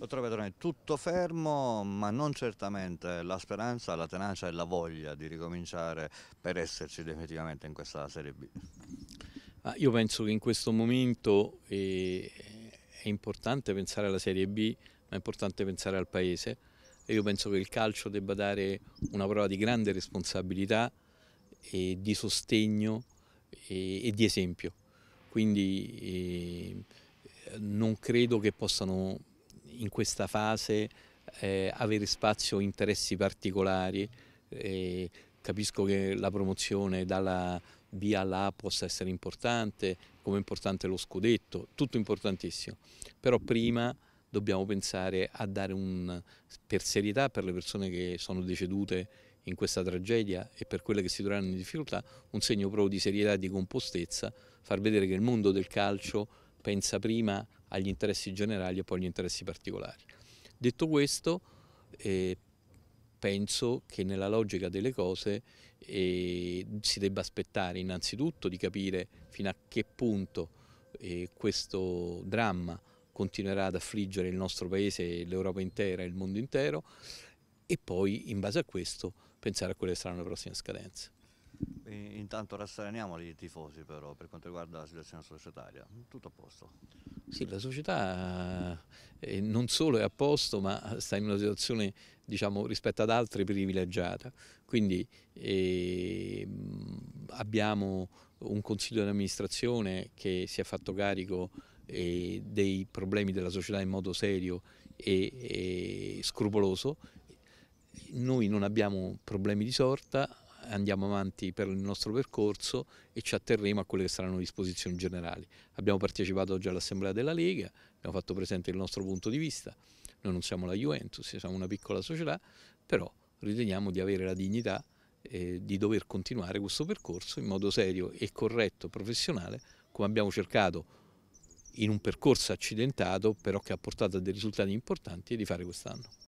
Lo troverò tutto fermo, ma non certamente la speranza, la tenacia e la voglia di ricominciare per esserci definitivamente in questa Serie B. Ah, io penso che in questo momento eh, è importante pensare alla Serie B, ma è importante pensare al Paese e io penso che il calcio debba dare una prova di grande responsabilità e di sostegno e, e di esempio. Quindi eh, non credo che possano in questa fase eh, avere spazio interessi particolari. Eh, capisco che la promozione dalla B alla A possa essere importante, come è importante lo scudetto, tutto importantissimo. Però prima dobbiamo pensare a dare un per serietà per le persone che sono decedute in questa tragedia e per quelle che si troveranno in difficoltà, un segno proprio di serietà e di compostezza, far vedere che il mondo del calcio pensa prima a agli interessi generali e poi agli interessi particolari. Detto questo, eh, penso che nella logica delle cose eh, si debba aspettare innanzitutto di capire fino a che punto eh, questo dramma continuerà ad affliggere il nostro paese, l'Europa intera e il mondo intero e poi in base a questo pensare a quelle saranno le prossime scadenze. Eh, intanto rassereniamo i tifosi però per quanto riguarda la situazione societaria, tutto a posto. Sì, la società eh, non solo è a posto ma sta in una situazione diciamo, rispetto ad altri privilegiata, quindi eh, abbiamo un consiglio di amministrazione che si è fatto carico eh, dei problemi della società in modo serio e, e scrupoloso, noi non abbiamo problemi di sorta, andiamo avanti per il nostro percorso e ci atterremo a quelle che saranno disposizioni generali. Abbiamo partecipato oggi all'Assemblea della Lega, abbiamo fatto presente il nostro punto di vista, noi non siamo la Juventus, siamo una piccola società, però riteniamo di avere la dignità eh, di dover continuare questo percorso in modo serio e corretto, professionale, come abbiamo cercato in un percorso accidentato però che ha portato a dei risultati importanti di fare quest'anno.